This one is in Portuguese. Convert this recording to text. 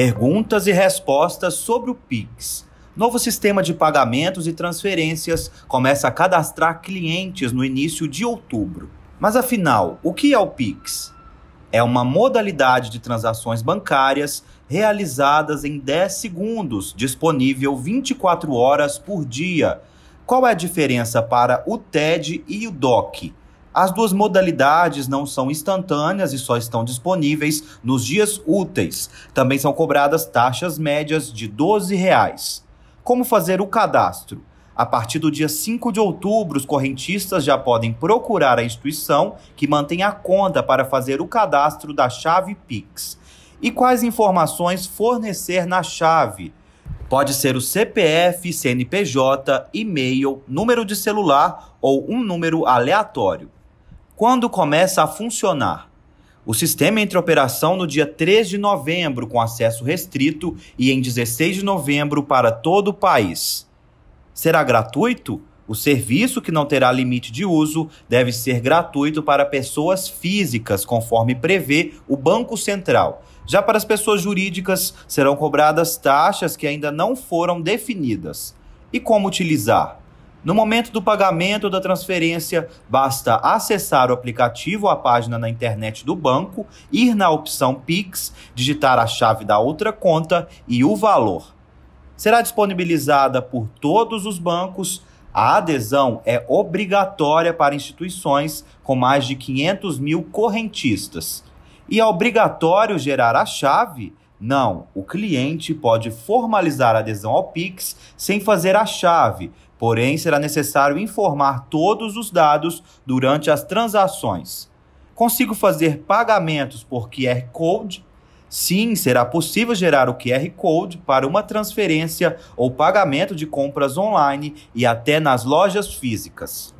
Perguntas e respostas sobre o Pix. Novo sistema de pagamentos e transferências começa a cadastrar clientes no início de outubro. Mas afinal, o que é o Pix? É uma modalidade de transações bancárias realizadas em 10 segundos, disponível 24 horas por dia. Qual é a diferença para o TED e o DOC? As duas modalidades não são instantâneas e só estão disponíveis nos dias úteis. Também são cobradas taxas médias de R$ 12. Reais. Como fazer o cadastro? A partir do dia 5 de outubro, os correntistas já podem procurar a instituição que mantém a conta para fazer o cadastro da chave Pix. E quais informações fornecer na chave? Pode ser o CPF, CNPJ, e-mail, número de celular ou um número aleatório quando começa a funcionar. O sistema entra em operação no dia 3 de novembro, com acesso restrito, e em 16 de novembro para todo o país. Será gratuito? O serviço, que não terá limite de uso, deve ser gratuito para pessoas físicas, conforme prevê o Banco Central. Já para as pessoas jurídicas, serão cobradas taxas que ainda não foram definidas. E como utilizar? No momento do pagamento ou da transferência, basta acessar o aplicativo ou a página na internet do banco, ir na opção Pix, digitar a chave da outra conta e o valor. Será disponibilizada por todos os bancos. A adesão é obrigatória para instituições com mais de 500 mil correntistas. E é obrigatório gerar a chave? Não, o cliente pode formalizar a adesão ao Pix sem fazer a chave, porém será necessário informar todos os dados durante as transações. Consigo fazer pagamentos por QR Code? Sim, será possível gerar o QR Code para uma transferência ou pagamento de compras online e até nas lojas físicas.